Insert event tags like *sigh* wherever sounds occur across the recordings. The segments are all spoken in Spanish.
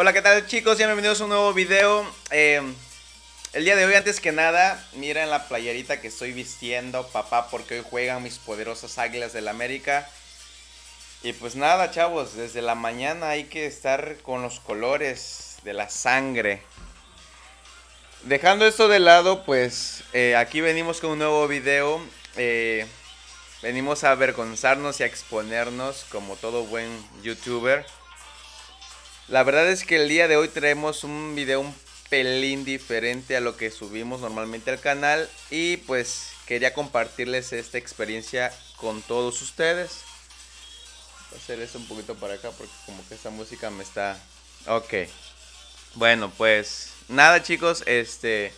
Hola, ¿qué tal chicos? bienvenidos a un nuevo video. Em, el día de hoy, antes que nada, miren la playerita que estoy vistiendo, papá, porque hoy juegan mis poderosas águilas del América. Y pues nada, chavos, desde la mañana hay que estar con los colores de la sangre. Dejando esto de lado, pues eh, aquí venimos con un nuevo video. Eh, venimos a avergonzarnos y a exponernos como todo buen youtuber. La verdad es que el día de hoy traemos un video un pelín diferente a lo que subimos normalmente al canal y pues quería compartirles esta experiencia con todos ustedes. Voy a hacer esto un poquito para acá porque como que esta música me está... Ok. Bueno, pues nada chicos, este...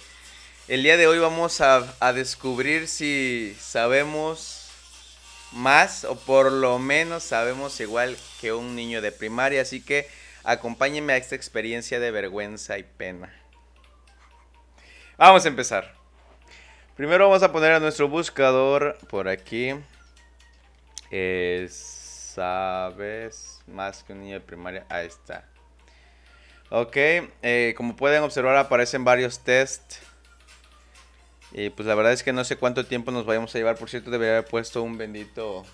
El día de hoy vamos a, a descubrir si sabemos más o por lo menos sabemos igual que un niño de primaria, así que Acompáñenme a esta experiencia de vergüenza y pena. Vamos a empezar. Primero vamos a poner a nuestro buscador por aquí. Eh, sabes más que un niño de primaria. Ahí está. Ok, eh, como pueden observar aparecen varios test. Y pues la verdad es que no sé cuánto tiempo nos vayamos a llevar. Por cierto, debería haber puesto un bendito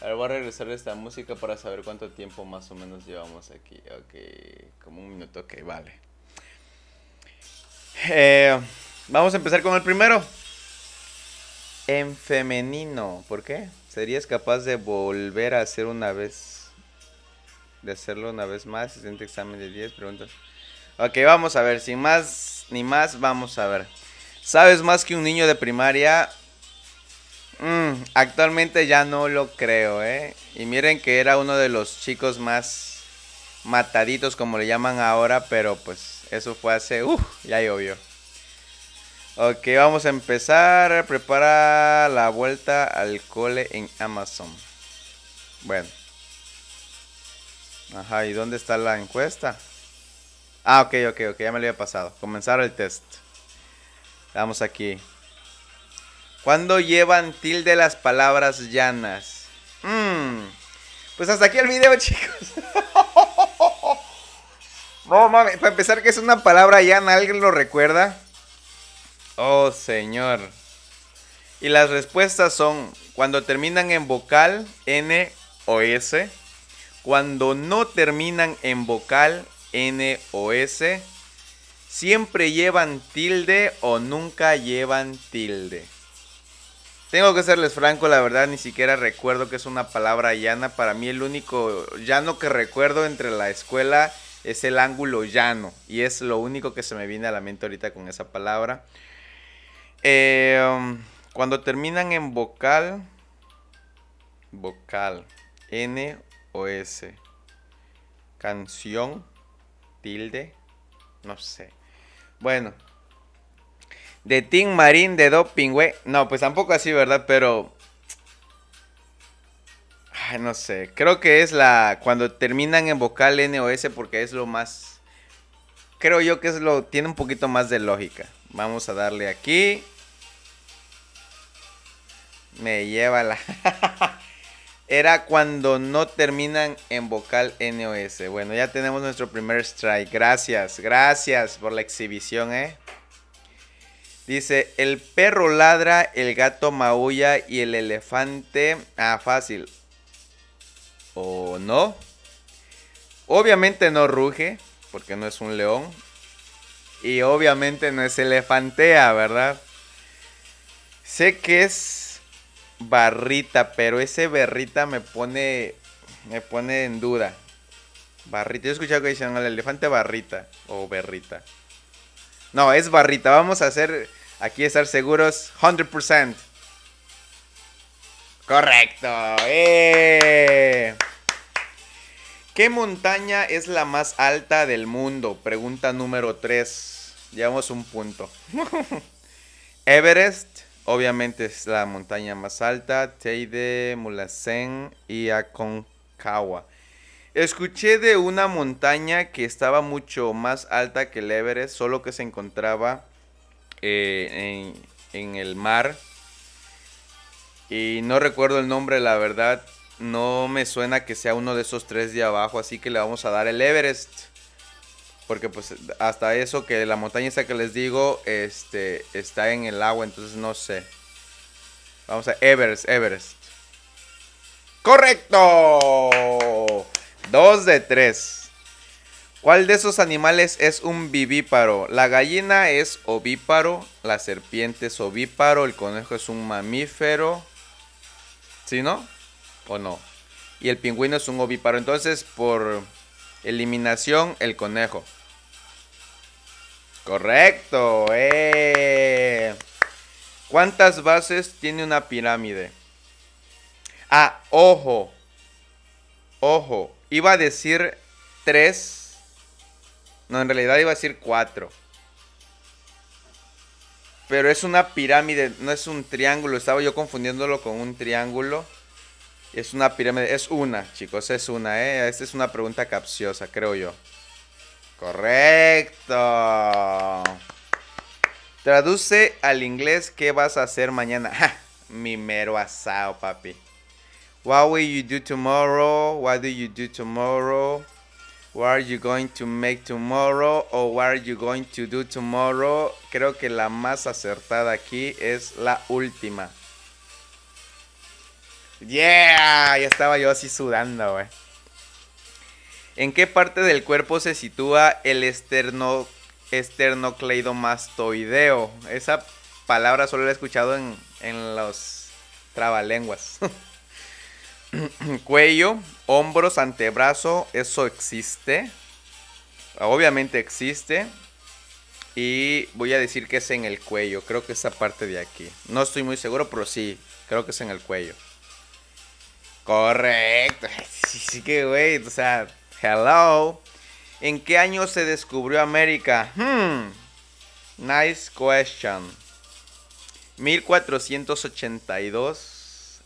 Ahora voy a regresar esta música para saber cuánto tiempo más o menos llevamos aquí. Ok, como un minuto, ok, vale. Eh, vamos a empezar con el primero. En femenino, ¿por qué? ¿Serías capaz de volver a hacer una vez? De hacerlo una vez más, siguiente examen de 10 preguntas. Ok, vamos a ver, sin más ni más, vamos a ver. ¿Sabes más que un niño de primaria? Mm, actualmente ya no lo creo, ¿eh? Y miren que era uno de los chicos más mataditos, como le llaman ahora, pero pues eso fue hace... ¡Uf! Uh, ya llovió. Ok, vamos a empezar. Prepara la vuelta al cole en Amazon. Bueno. Ajá, ¿y dónde está la encuesta? Ah, ok, ok, ok, ya me lo había pasado. Comenzar el test. Vamos aquí. ¿Cuándo llevan tilde las palabras llanas? Mm. Pues hasta aquí el video, *laughs* chicos. para empezar que es una palabra llana, ¿alguien lo recuerda? Oh, señor. Y las respuestas son cuando terminan en vocal N o S, cuando no terminan en vocal N o S, siempre llevan tilde o nunca llevan tilde. Tengo que serles franco, la verdad ni siquiera recuerdo que es una palabra llana. Para mí el único llano que recuerdo entre la escuela es el ángulo llano. Y es lo único que se me viene a la mente ahorita con esa palabra. Eh, um, cuando terminan en vocal, vocal, N o S, canción, tilde, no sé. Bueno, de Team Marín de doping, güey. No, pues tampoco así, ¿verdad? Pero... Ay, no sé. Creo que es la... Cuando terminan en vocal NOS porque es lo más... Creo yo que es lo... Tiene un poquito más de lógica. Vamos a darle aquí. Me lleva la... *laughs* Era cuando no terminan en vocal NOS. Bueno, ya tenemos nuestro primer strike. Gracias, gracias por la exhibición, eh. Dice, el perro ladra, el gato maulla y el elefante... Ah, fácil. ¿O no? Obviamente no ruge, porque no es un león. Y obviamente no es elefantea, ¿verdad? Sé que es barrita, pero ese berrita me pone, me pone en duda. Barrita, yo he escuchado que dicen el elefante barrita o berrita. No, es barrita. Vamos a hacer aquí estar seguros 100%. Correcto. Eh. ¿Qué montaña es la más alta del mundo? Pregunta número 3. Llevamos un punto. *laughs* Everest, obviamente es la montaña más alta. Teide, Mulasen y Aconcagua. Escuché de una montaña que estaba mucho más alta que el Everest, solo que se encontraba eh, en, en, el mar. Y no recuerdo el nombre, la verdad. No me suena que sea uno de esos tres de abajo, así que le vamos a dar el Everest. Porque pues hasta eso que la montaña esa que les digo este, está en el agua, entonces no sé. Vamos a Everest, Everest. ¡Correcto! Dos de tres. ¿Cuál de esos animales es un vivíparo? La gallina es ovíparo, la serpiente es ovíparo, el conejo es un mamífero. ¿Sí, no? ¿O no? Y el pingüino es un ovíparo. Entonces, por eliminación, el conejo. Correcto. ¡Eh! ¿Cuántas bases tiene una pirámide? Ah, ojo. Ojo. Iba a decir tres. No, en realidad iba a decir cuatro. Pero es una pirámide, no es un triángulo. Estaba yo confundiéndolo con un triángulo. Es una pirámide. Es una, chicos, es una, ¿eh? Esta es una pregunta capciosa, creo yo. Correcto. Traduce al inglés qué vas a hacer mañana. ¡Ja! *laughs* Mi mero asado, papi. What will you do tomorrow? What do you do tomorrow? What are you going to make tomorrow? O what are you going to do tomorrow? Creo que la más acertada aquí es la última. Yeah, ya estaba yo así sudando, güey. ¿En qué parte del cuerpo se sitúa el esternocleidomastoideo? Esa palabra solo la he escuchado en, en los trabalenguas. *laughs* *clears throat* cuello, hombros, antebrazo, eso existe. Obviamente existe. Y voy a decir que es en el cuello. Creo que esa parte de aquí. No estoy muy seguro, pero sí. Creo que es en el cuello. Correcto. *laughs* Sí, que, güey. O sea, hello. ¿En qué año se descubrió América? Hmm. Nice question. 1482.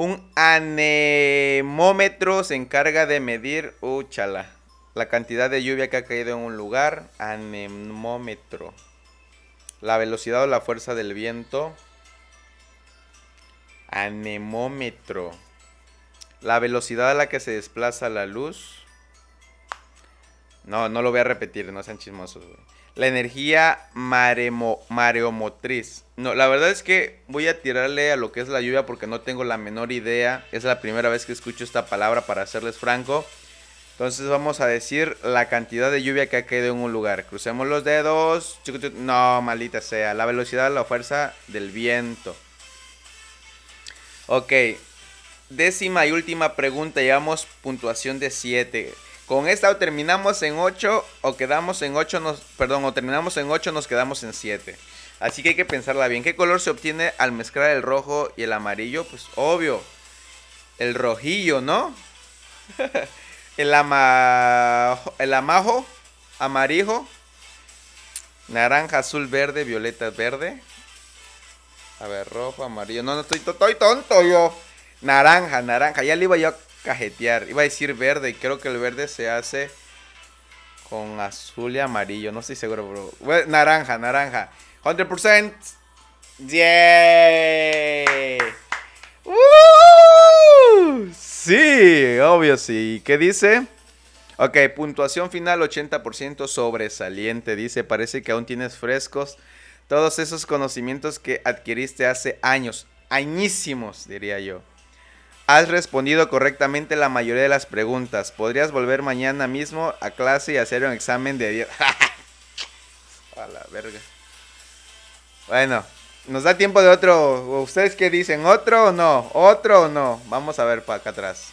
Un anemómetro se encarga de medir, úchala, la cantidad de lluvia que ha caído en un lugar. Anemómetro. La velocidad o la fuerza del viento. Anemómetro. La velocidad a la que se desplaza la luz. No, no lo voy a repetir, no sean chismosos, güey la energía maremo, mareomotriz. No, la verdad es que voy a tirarle a lo que es la lluvia porque no tengo la menor idea. Es la primera vez que escucho esta palabra para hacerles franco. Entonces vamos a decir la cantidad de lluvia que ha caído en un lugar. Crucemos los dedos. No, maldita sea. La velocidad, la fuerza del viento. Ok. Décima y última pregunta. Llevamos puntuación de 7. Con esta terminamos en 8 o quedamos en 8, nos, perdón, o terminamos en 8 nos quedamos en 7. Así que hay que pensarla bien. ¿Qué color se obtiene al mezclar el rojo y el amarillo? Pues obvio, el rojillo, ¿no? *laughs* el, ama, el amajo, amarillo, naranja, azul, verde, violeta, verde. A ver, rojo, amarillo. No, no estoy, estoy tonto yo. Naranja, naranja. Ya le iba yo cajetear. Iba a decir verde y creo que el verde se hace con azul y amarillo. No estoy seguro, bro. naranja, naranja. 100%. ¡Yeah! Sí, obvio sí. ¿Qué dice? Ok, puntuación final 80% sobresaliente. Dice, parece que aún tienes frescos todos esos conocimientos que adquiriste hace años. Añísimos, diría yo. Has respondido correctamente la mayoría de las preguntas. ¿Podrías volver mañana mismo a clase y hacer un examen de dios. *laughs* a la verga. Bueno, nos da tiempo de otro. ¿Ustedes qué dicen? ¿Otro o no? ¿Otro o no? Vamos a ver para acá atrás.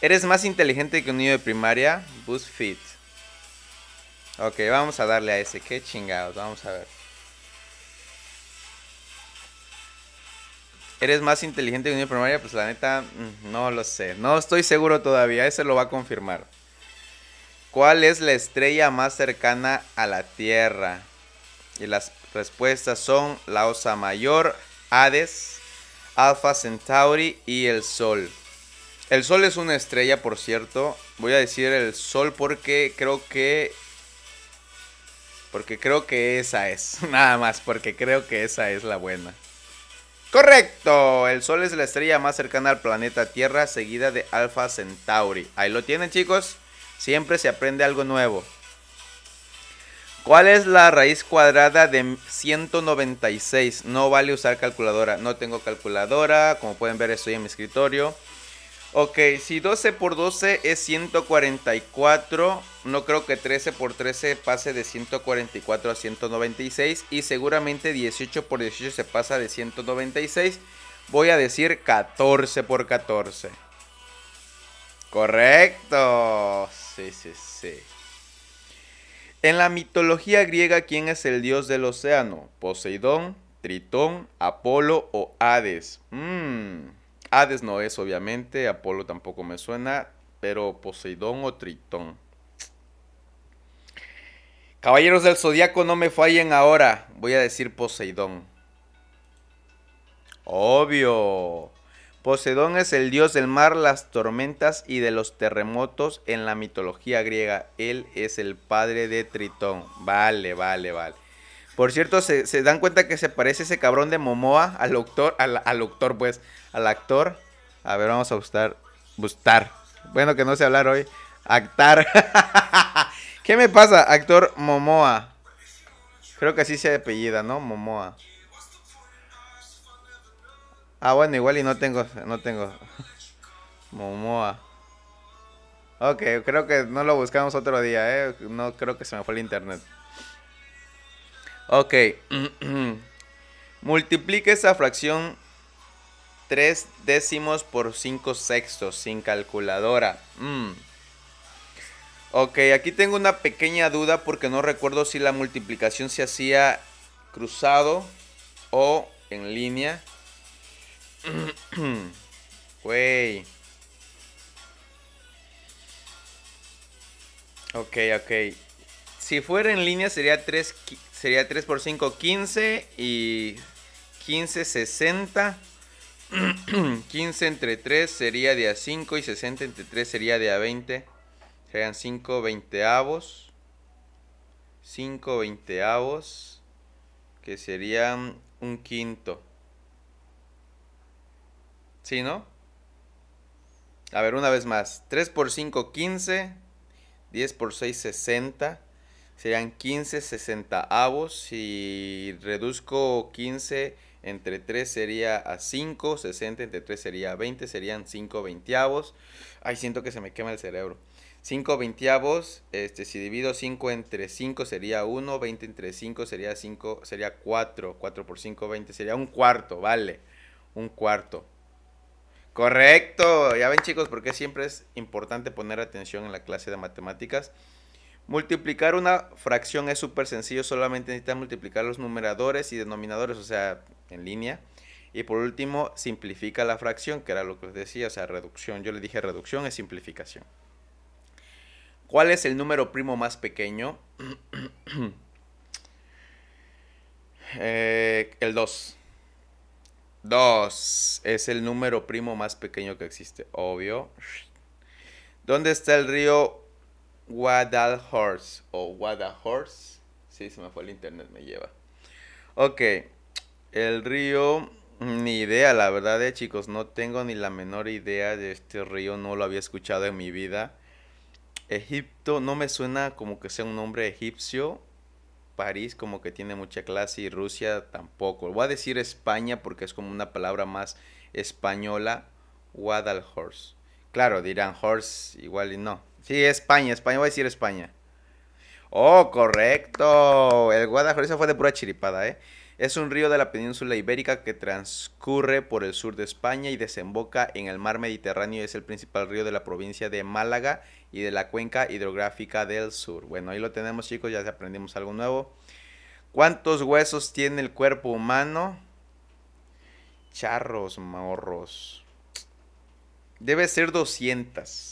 ¿Eres más inteligente que un niño de primaria? Fit. Ok, vamos a darle a ese. Qué chingados. Vamos a ver. eres más inteligente que un primaria, pues la neta, mm, no lo sé. No estoy seguro todavía, ese lo va a confirmar. ¿Cuál es la estrella más cercana a la Tierra? Y las respuestas son la Osa Mayor, Hades, Alpha Centauri y el Sol. El Sol es una estrella, por cierto. Voy a decir el Sol porque creo que... Porque creo que esa es. *laughs* Nada más, porque creo que esa es la buena. Correcto, el Sol es la estrella más cercana al planeta Tierra, seguida de Alpha Centauri. Ahí lo tienen chicos, siempre se aprende algo nuevo. ¿Cuál es la raíz cuadrada de 196? No vale usar calculadora, no tengo calculadora, como pueden ver estoy en mi escritorio. Ok, si 12 por 12 es 144, no creo que 13 por 13 pase de 144 a 196 y seguramente 18 por 18 se pasa de 196. Voy a decir 14 por 14. Correcto. Sí, sí, sí. En la mitología griega, ¿quién es el dios del océano? ¿Poseidón, Tritón, Apolo o Hades? Mmm. Hades no es, obviamente. Apolo tampoco me suena. Pero Poseidón o Tritón. Caballeros del Zodíaco, no me fallen ahora. Voy a decir Poseidón. Obvio. Poseidón es el dios del mar, las tormentas y de los terremotos en la mitología griega. Él es el padre de Tritón. Vale, vale, vale. Por cierto, se, dan cuenta que se parece ese cabrón de Momoa al doctor, al, al doctor, pues, al actor. A ver, vamos a buscar. Bustar. Bueno, que no sé hablar hoy. Actar. *laughs* ¿Qué me pasa? Actor Momoa. Creo que así de apellida, ¿no? Momoa. Ah, bueno, igual y no tengo. No tengo. *laughs* Momoa. Ok, creo que no lo buscamos otro día, ¿eh? No creo que se me fue el internet. Ok. *clears throat* Multiplique esa fracción 3 décimos por 5 sextos sin calculadora. Mm. Ok, aquí tengo una pequeña duda porque no recuerdo si la multiplicación se hacía cruzado o en línea. Wey. *clears throat* ok, ok. Si fuera en línea sería 3, sería 3 por 5, 15 y 15, 60. 15 *clears throat* entre 3 sería de a 5 y 60 entre 3 sería de a 20. Serían 5 veinteavos. 5 veinteavos. Que serían un quinto. ¿Sí, no? A ver, una vez más. 3 por 5, 15. 10 por 6, 60. Serían 15 sesentaavos. Si reduzco 15 entre 3 sería a 5, 60 entre 3 sería 20, serían 5 veintiavos. Ay, siento que se me quema el cerebro. 5 veintiavos, este, si divido 5 entre 5 sería 1, 20 entre 5 sería 5, sería 4, 4 por 5, 20, sería un cuarto, vale, un cuarto. Correcto, ya ven chicos, porque siempre es importante poner atención en la clase de matemáticas. Multiplicar una fracción es súper sencillo, solamente necesitas multiplicar los numeradores y denominadores, o sea, en línea. Y por último, simplifica la fracción, que era lo que os decía, o sea, reducción. Yo le dije reducción es simplificación. ¿Cuál es el número primo más pequeño? *clears throat* Eh, el 2. 2 es el número primo más pequeño que existe, obvio. ¿Dónde está el río Horse o horse Sí, se me fue el internet, me lleva. Ok, el río, ni idea, la verdad, eh, chicos, no tengo ni la menor idea de este río, no lo había escuchado en mi vida. Egipto, no me suena como que sea un nombre egipcio. París como que tiene mucha clase y Rusia tampoco. Voy a decir España porque es como una palabra más española. horse Claro, dirán horse igual y no. Sí, España, España, voy a decir España. Oh, correcto. El Guadalajara, fue de pura chiripada, ¿eh? Es un río de la península ibérica que transcurre por el sur de España y desemboca en el mar Mediterráneo. Es el principal río de la provincia de Málaga y de la cuenca hidrográfica del sur. Bueno, ahí lo tenemos, chicos, ya aprendimos algo nuevo. ¿Cuántos huesos tiene el cuerpo humano? Charros, morros. Debe ser 200.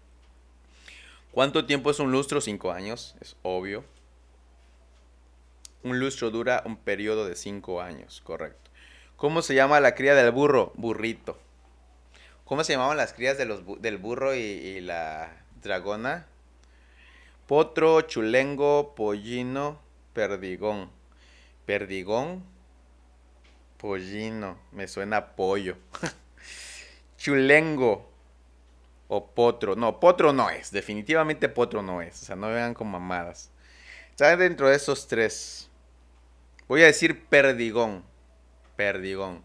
¿Cuánto tiempo es un lustro? Cinco años, es obvio. Un lustro dura un periodo de cinco años, correcto. ¿Cómo se llama la cría del burro? Burrito. ¿Cómo se llamaban las crías del burro y, la dragona? Potro, chulengo, pollino, perdigón. Perdigón, pollino. Me suena pollo. *laughs* chulengo. O potro. No, potro no es. Definitivamente potro no es. O sea, no vean como mamadas. Está dentro de esos tres. Voy a decir perdigón. Perdigón.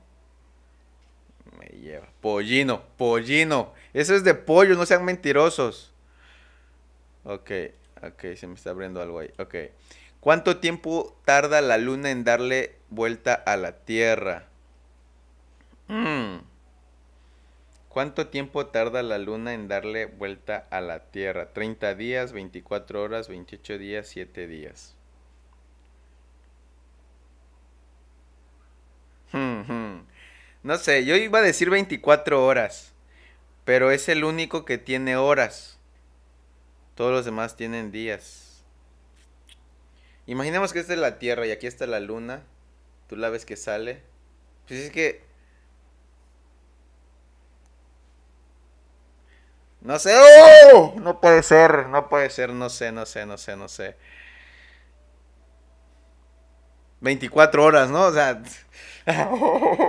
Me lleva. Pollino, pollino. Eso es de pollo, no sean mentirosos. Ok, ok, se me está abriendo algo ahí. Ok. ¿Cuánto tiempo tarda la luna en darle vuelta a la Tierra? Mmm. ¿Cuánto tiempo tarda la luna en darle vuelta a la Tierra? 30 días, 24 horas, 28 días, 7 días. Hmm, hmm. No sé, yo iba a decir 24 horas, pero es el único que tiene horas. Todos los demás tienen días. Imaginemos que esta es la Tierra y aquí está la luna. Tú la ves que sale. Pues es que No sé, ¡oh! no puede ser, no puede ser, no sé, no sé, no sé, no sé. 24 horas, ¿no? O sea, *laughs*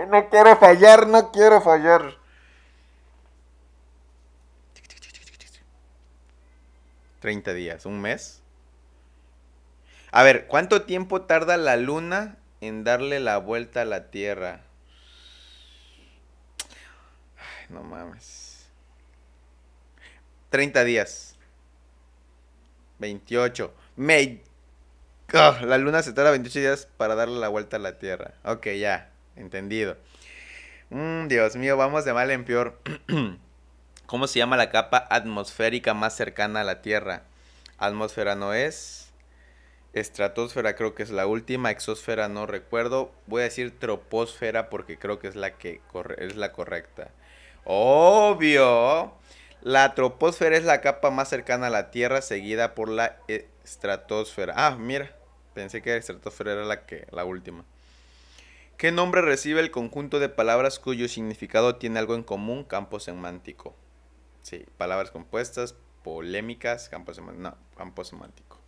no quiero fallar, no quiero fallar. 30 días, un mes. A ver, ¿cuánto tiempo tarda la luna en darle la vuelta a la Tierra? Ay, no mames. 30 días. 28. Ah, la luna se tarda 28 días para darle la vuelta a la Tierra. Ok, ya. Entendido. Mm, Dios mío, vamos de mal en peor. *clears throat* ¿Cómo se llama la capa atmosférica más cercana a la Tierra? Atmósfera no es. Estratosfera creo que es la última. Exosfera no recuerdo. Voy a decir troposfera porque creo que es la que es la correcta. Obvio. La troposfera es la capa más cercana a la Tierra, seguida por la estratosfera. Ah, mira, pensé que la estratosfera era la, que, la última. ¿Qué nombre recibe el conjunto de palabras cuyo significado tiene algo en común? Campo semántico. Sí, palabras compuestas, polémicas, campo semántico. No, campo semántico.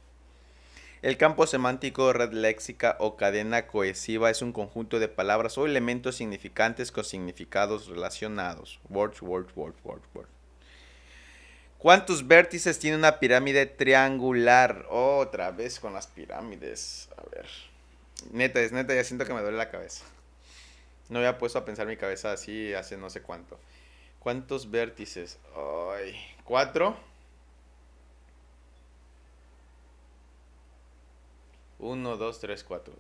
El campo semántico, red léxica o cadena cohesiva es un conjunto de palabras o elementos significantes con significados relacionados. Words, words, words, words, words. ¿Cuántos vértices tiene una pirámide triangular? Otra vez con las pirámides. A ver. Neta, es neta, ya siento que me duele la cabeza. No había puesto a pensar mi cabeza así hace no sé cuánto. ¿Cuántos vértices? Ay, ¿cuatro? Uno, dos, tres, cuatro.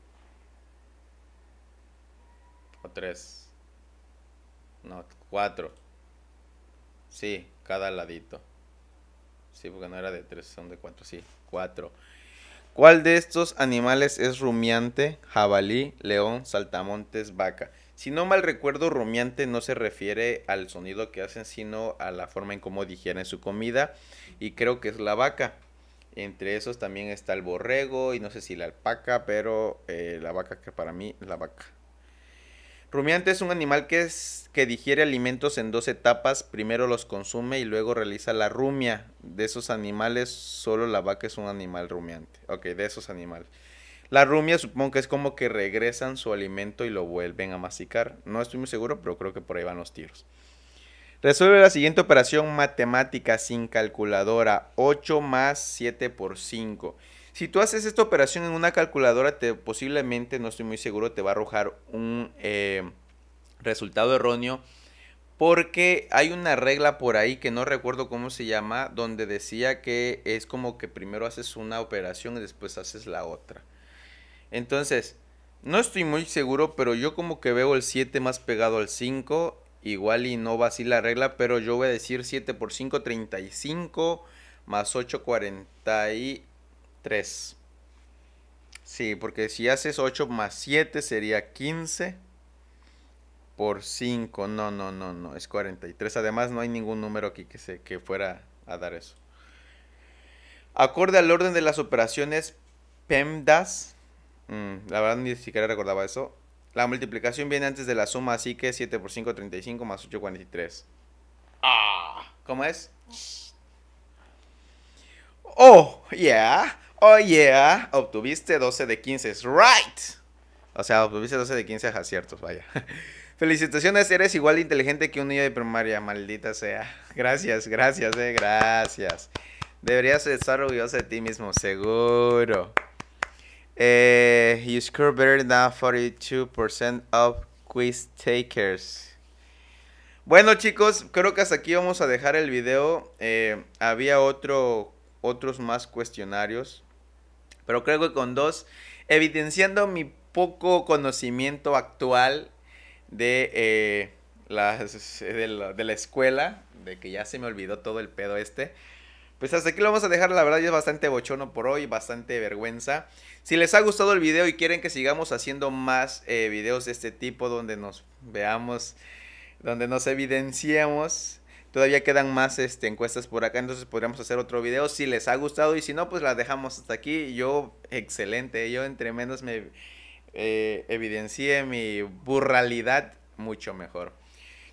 O tres. No, cuatro. Sí, cada ladito. Sí, porque no era de tres, son de cuatro, sí. Cuatro. ¿Cuál de estos animales es rumiante, jabalí, león, saltamontes, vaca? Si no mal recuerdo, rumiante no se refiere al sonido que hacen, sino a la forma en cómo digieren su comida. Y creo que es la vaca. Entre esos también está el borrego y no sé si la alpaca, pero eh, la vaca que para mí, la vaca. Rumiante es un animal que, que digiere alimentos en dos etapas. Primero los consume y luego realiza la rumia. De esos animales, solo la vaca es un animal rumiante. Ok, de esos animales. La rumia supongo que es como que regresan su alimento y lo vuelven a masticar. No estoy muy seguro, pero creo que por ahí van los tiros. Resuelve la siguiente operación matemática sin calculadora. 8 más 7 por 5. Si tú haces esta operación en una calculadora, posiblemente, no estoy muy seguro, te va a arrojar un eh, resultado erróneo. Porque hay una regla por ahí que no recuerdo cómo se llama, donde decía que es como que primero haces una operación y después haces la otra. Entonces, no estoy muy seguro, pero yo como que veo el 7 más pegado al 5, igual y no va así la regla, pero yo voy a decir 7 por 5, 35, más 8, 40 y... 3. Sí, porque si haces 8 más 7 sería 15 por 5. No, no, no, no, es 43. Además no hay ningún número aquí que, se, que fuera a dar eso. Acorde al orden de las operaciones PEMDAS, mm, la verdad ni siquiera recordaba eso, la multiplicación viene antes de la suma, así que 7 por 5, 35 más 8, 43. Ah. ¿Cómo es? Oh, yeah. Oh yeah, obtuviste 12 de 15, right. O sea, obtuviste 12 de 15 aciertos, vaya. *laughs* Felicitaciones, eres igual inteligente que un niño de primaria, maldita sea. Gracias, gracias, eh, gracias. Deberías estar orgulloso de ti mismo, seguro. Eh, you score better than 42% of quiz takers. Bueno chicos, creo que hasta aquí vamos a dejar el video. Eh, había otro, otros más cuestionarios pero creo que con dos, evidenciando mi poco conocimiento actual de, eh, las, eh, de, la, escuela, de que ya se me olvidó todo el pedo este. Pues hasta aquí lo vamos a dejar, la verdad ya es bastante bochono por hoy, bastante vergüenza. Si les ha gustado el video y quieren que sigamos haciendo más eh, videos de este tipo donde nos veamos, donde nos evidenciemos Todavía quedan más este, encuestas por acá, entonces podríamos hacer otro video si les ha gustado y si no, pues las dejamos hasta aquí. Yo, excelente, yo entre menos me evidencie eh, evidencié mi burralidad, mucho mejor.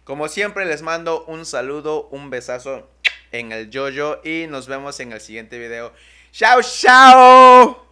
Como siempre, les mando un saludo, un besazo en el yoyo y nos vemos en el siguiente video. ¡Chao, chao!